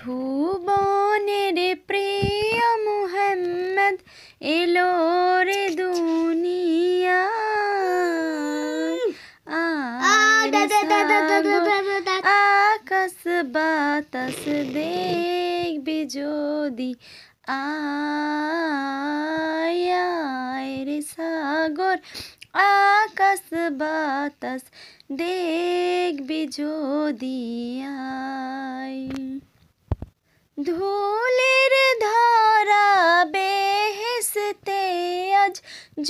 ভুবনের প্রিয় মোহাম্মদ এলো রে দুনিয়া আকাশ বাতাস দেখবি যদি আয়া রে সাগর আকাশ বাতাস দেখবি যদি আয় ধুলের ধরা বেহেসতে আজ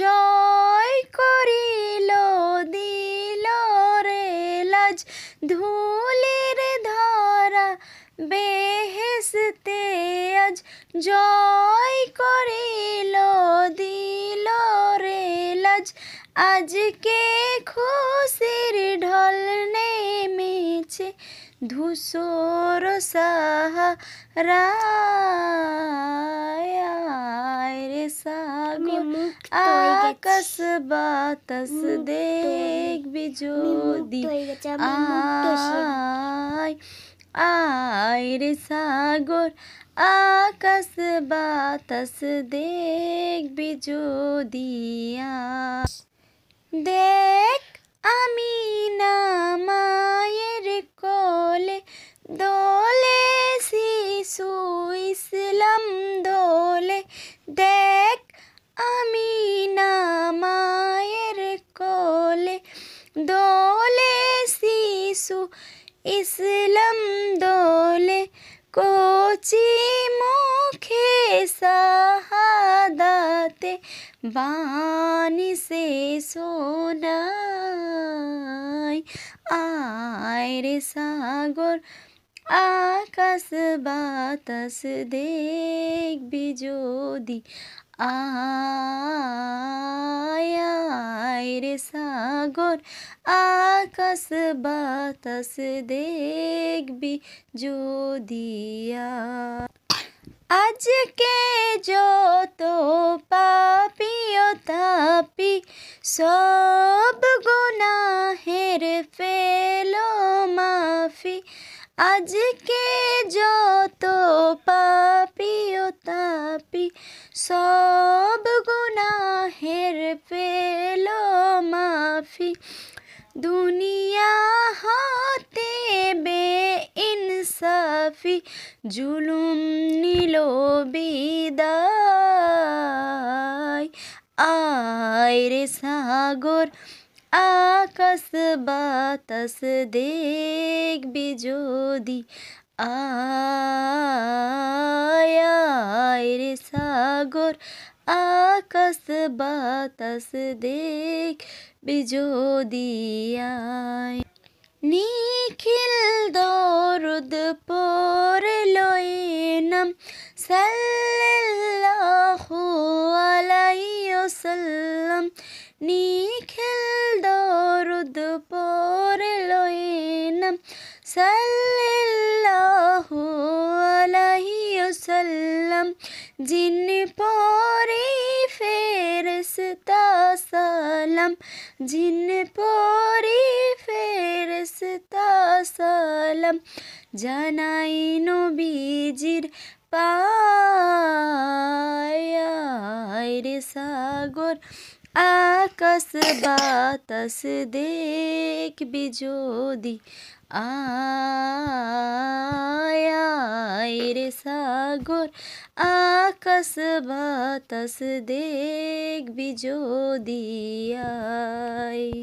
জয় করিল দিল রে লাজ ধুলের ধারা বেহেসতে আজ জয় করিল দিল রে লাজ আজকে খুশির ঢল নেমেছে ধূসর সাহা राय सागो तो आकस तो तो बातस देख बिजोदी आय आय रे सागोर आकस बातस देख बिजो दिया देख अमीन আসু ইসলাম দোলে কোচি মুখে সাহাদাতে বানি সে সোনাই আয়রে সাগর আকাশ বাতাস দেখবি যদি আয়া हाय रे सागर आकाश बातस देख भी जो दिया आज के जो तो पापियो तापी सब हेर फेलो माफी आज के जो तो पापियो तापी सब गुना কাফি দুনিয়া হতে বে ইনসাফি জুলুম নিল বিদায় আয় রে সাগর আকাশ বাতাস দেখবি যদি আয় রে সাগর आकस बातस देख बिजो दिया निखिल दौरुद पोर लोइनम सल्लल्लाहु अलैहि वसल्लम निखिल दौरुद पोर लोइनम सल्लल्लाहु अलैहि वसल्लम सनम जिन पोरी फेरसता सलम जिन पोरी फेरसता सलम জানাইনো বীজির পায়ারে সাগর आकस बातस देख बिजोदी आया सागोर आकस बातस देख बिजो दिया